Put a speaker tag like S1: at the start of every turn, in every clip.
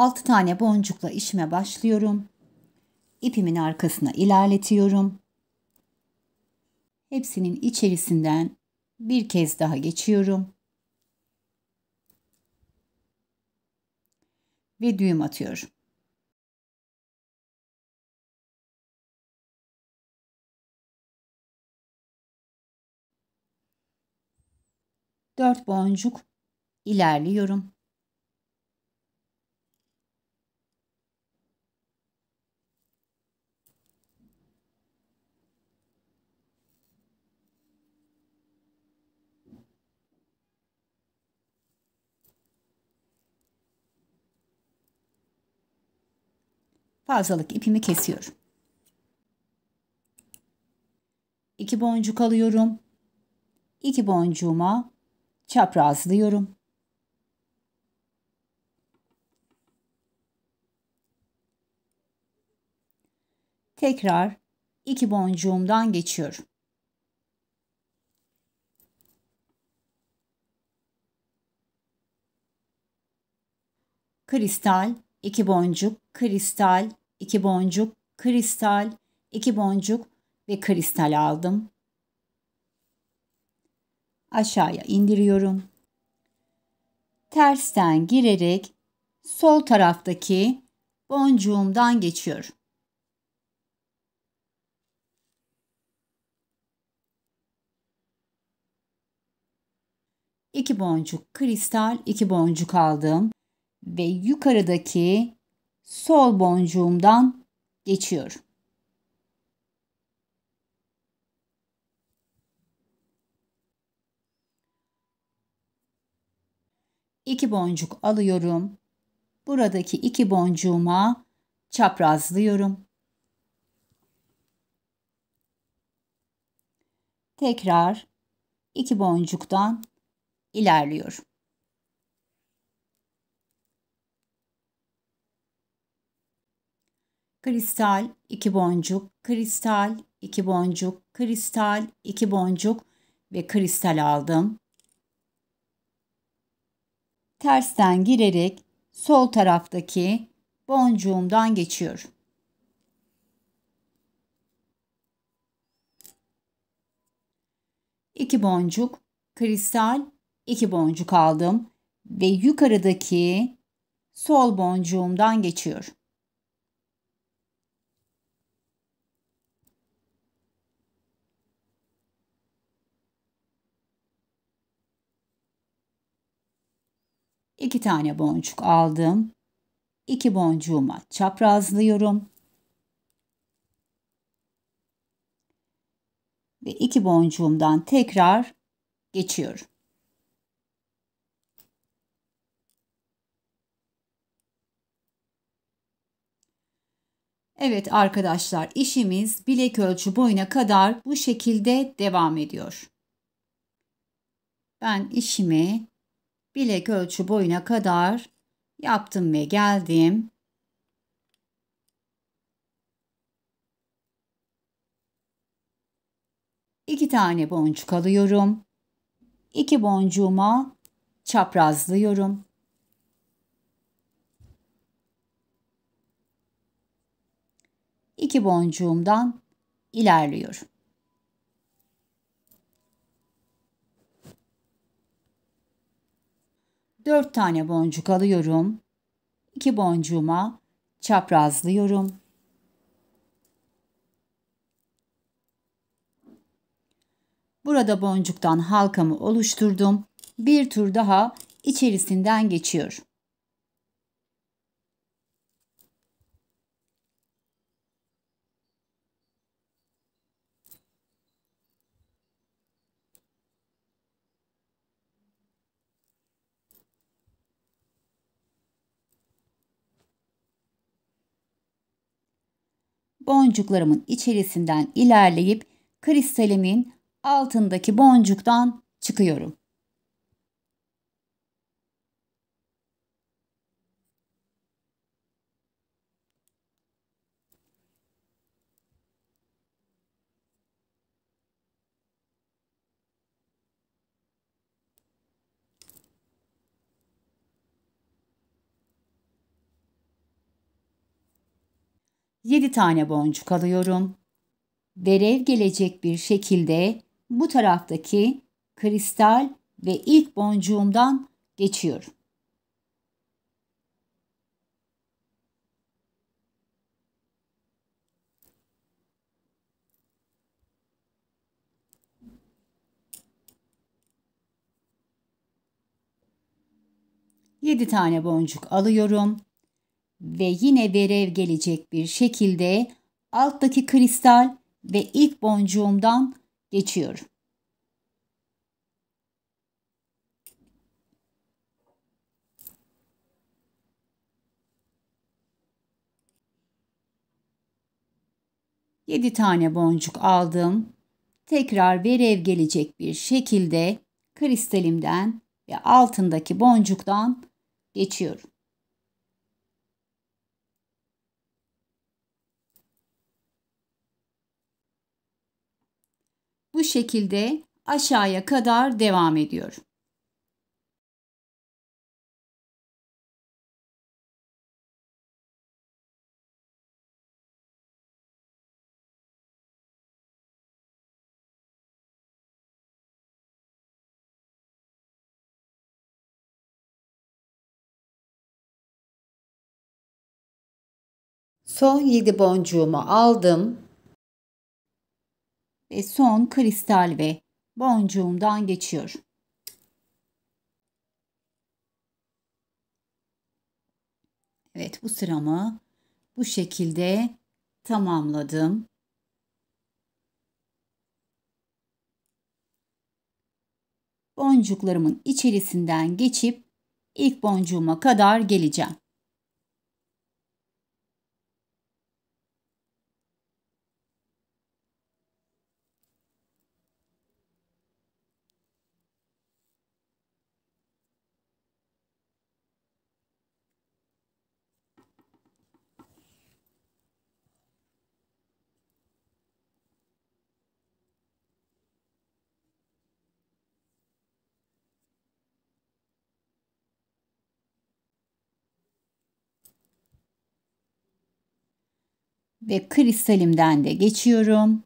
S1: 6 tane boncukla işime başlıyorum. İpimin arkasına ilerletiyorum. Hepsinin içerisinden bir kez daha geçiyorum. Ve düğüm atıyorum. Dört boncuk ilerliyorum. fazlalık ipimi kesiyorum. 2 boncuk alıyorum. 2 boncuğuma çaprazlıyorum. Tekrar 2 boncuğumdan geçiyorum. Kristal, 2 boncuk, kristal, 2 boncuk, kristal, 2 boncuk ve kristal aldım. Aşağıya indiriyorum. Tersten girerek sol taraftaki boncuğumdan geçiyorum. İki boncuk kristal, iki boncuk aldım ve yukarıdaki sol boncuğumdan geçiyorum. İki boncuk alıyorum. Buradaki iki boncuğuma çaprazlıyorum. Tekrar iki boncuktan ilerliyorum. Kristal, iki boncuk, kristal, iki boncuk, kristal, iki boncuk ve kristal aldım. Tersten girerek sol taraftaki boncuğumdan geçiyorum. İki boncuk, kristal, iki boncuk aldım ve yukarıdaki sol boncuğumdan geçiyorum. 2 tane boncuk aldım. 2 boncuğuma çaprazlıyorum. Ve 2 boncuğumdan tekrar geçiyorum. Evet arkadaşlar işimiz bilek ölçü boyuna kadar bu şekilde devam ediyor. Ben işimi bilek ölçü boyuna kadar yaptım ve geldim. İki tane boncuk alıyorum. İki boncuğuma çaprazlıyorum. İki boncuğumdan ilerliyorum. 4 tane boncuk alıyorum. 2 boncuğuma çaprazlıyorum. Burada boncuktan halkamı oluşturdum. Bir tur daha içerisinden geçiyorum. boncuklarımın içerisinden ilerleyip kristalimin altındaki boncuktan çıkıyorum. 7 tane boncuk alıyorum. Derev gelecek bir şekilde bu taraftaki kristal ve ilk boncuğumdan geçiyorum. Yedi tane boncuk alıyorum ve yine verev gelecek bir şekilde alttaki kristal ve ilk boncuğumdan geçiyorum. Yedi tane boncuk aldım. Tekrar verev gelecek bir şekilde kristalimden ve altındaki boncuktan geçiyorum. Bu şekilde aşağıya kadar devam ediyor. Son 7 boncuğumu aldım ve son kristal ve boncuğumdan geçiyor. Evet bu sıramı bu şekilde tamamladım. Boncuklarımın içerisinden geçip ilk boncuğuma kadar geleceğim. ve kristalimden de geçiyorum.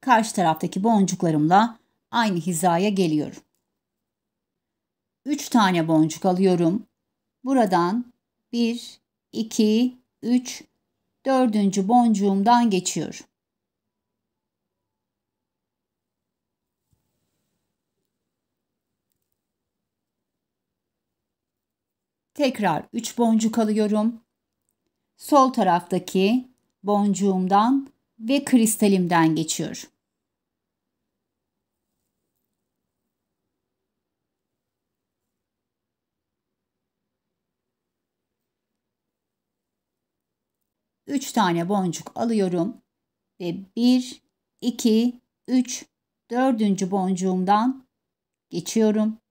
S1: Karşı taraftaki boncuklarımla aynı hizaya geliyorum. 3 tane boncuk alıyorum. Buradan 1, 2, 3, 4. boncuğumdan geçiyorum. Tekrar 3 boncuk alıyorum. Sol taraftaki boncuğumdan ve kristalimden geçiyor. Üç tane boncuk alıyorum ve bir, iki, üç, dördüncü boncuğumdan geçiyorum.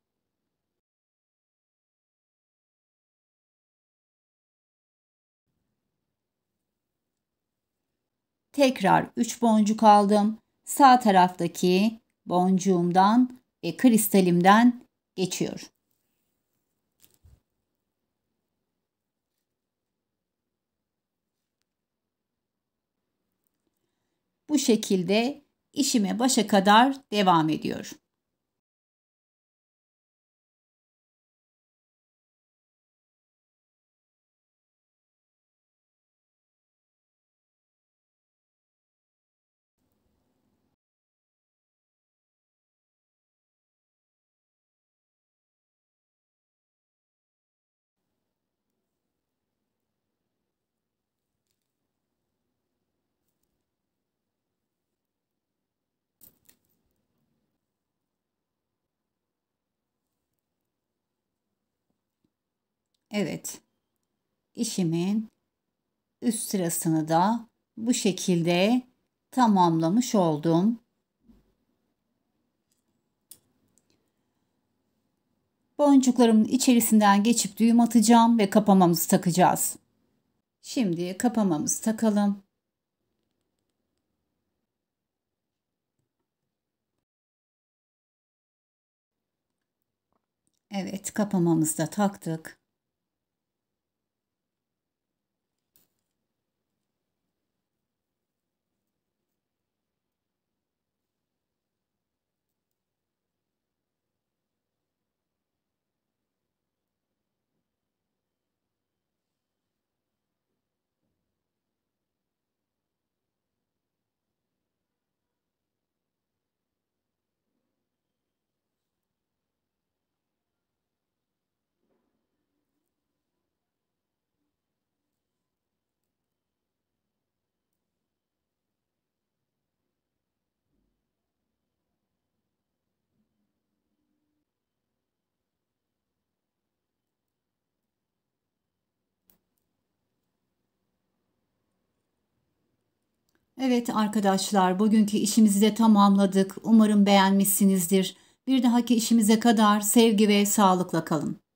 S1: Tekrar 3 boncuk aldım. Sağ taraftaki boncuğumdan ve kristalimden geçiyor. Bu şekilde işime başa kadar devam ediyor. Evet. İşimin üst sırasını da bu şekilde tamamlamış oldum. Boncuklarımın içerisinden geçip düğüm atacağım ve kapamamızı takacağız. Şimdi kapamamızı takalım. Evet kapamamızı da taktık. Evet arkadaşlar bugünkü işimizi de tamamladık. Umarım beğenmişsinizdir. Bir dahaki işimize kadar sevgi ve sağlıkla kalın.